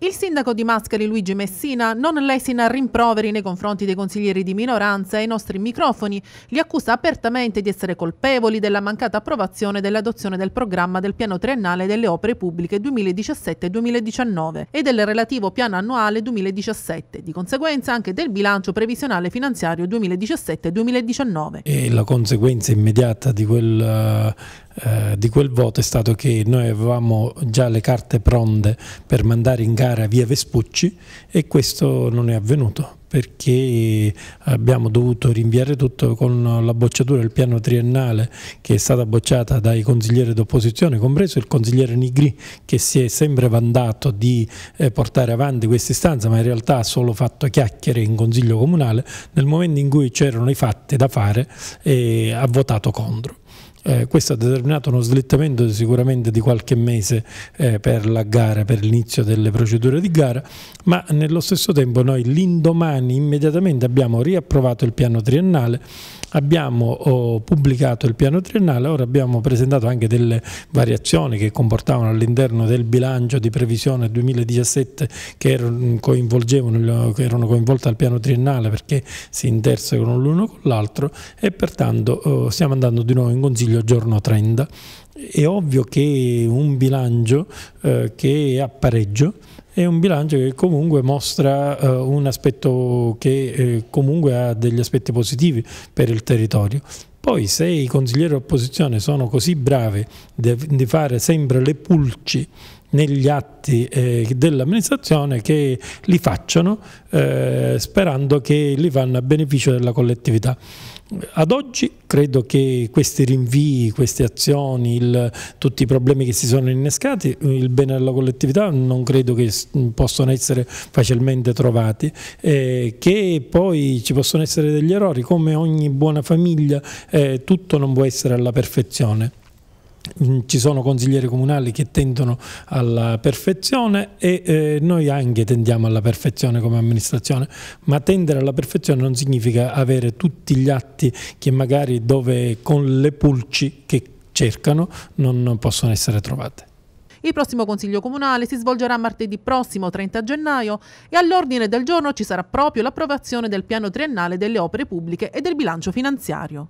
Il sindaco di Mascari Luigi Messina non lesina rimproveri nei confronti dei consiglieri di minoranza e ai nostri microfoni, li accusa apertamente di essere colpevoli della mancata approvazione dell'adozione del programma del piano triennale delle opere pubbliche 2017-2019 e del relativo piano annuale 2017, di conseguenza anche del bilancio previsionale finanziario 2017-2019. E la conseguenza immediata di quel eh, di quel voto è stato che noi avevamo già le carte pronte per mandare in gara via Vespucci e questo non è avvenuto perché abbiamo dovuto rinviare tutto con la bocciatura del piano triennale che è stata bocciata dai consiglieri d'opposizione, compreso il consigliere Nigri che si è sempre vandato di eh, portare avanti questa istanza, ma in realtà ha solo fatto chiacchiere in consiglio comunale, nel momento in cui c'erano i fatti da fare ha votato contro. Eh, questo ha determinato uno slittamento sicuramente di qualche mese eh, per la gara, per l'inizio delle procedure di gara, ma nello stesso tempo noi l'indomani immediatamente abbiamo riapprovato il piano triennale, abbiamo oh, pubblicato il piano triennale, ora abbiamo presentato anche delle variazioni che comportavano all'interno del bilancio di previsione 2017 che erano, mm, coinvolgevano, che erano coinvolte al piano triennale perché si intersecano l'uno con l'altro e pertanto oh, stiamo andando di nuovo in consiglio luglio, giorno 30, è ovvio che un bilancio eh, che è a pareggio è un bilancio che comunque mostra eh, un aspetto che eh, comunque ha degli aspetti positivi per il territorio. Poi se i consiglieri opposizione sono così bravi di fare sempre le pulci negli atti eh, dell'amministrazione che li facciano eh, sperando che li vanno a beneficio della collettività. Ad oggi credo che questi rinvii, queste azioni, il, tutti i problemi che si sono innescati, il bene alla collettività non credo che possano essere facilmente trovati, eh, che poi ci possono essere degli errori, come ogni buona famiglia eh, tutto non può essere alla perfezione. Mm, ci sono consiglieri comunali che tendono alla perfezione e eh, noi anche tendiamo alla perfezione come amministrazione, ma tendere alla perfezione non significa avere tutti gli atti che magari dove con le pulci che cercano non possono essere trovate. Il prossimo Consiglio Comunale si svolgerà martedì prossimo 30 gennaio e all'ordine del giorno ci sarà proprio l'approvazione del piano triennale delle opere pubbliche e del bilancio finanziario.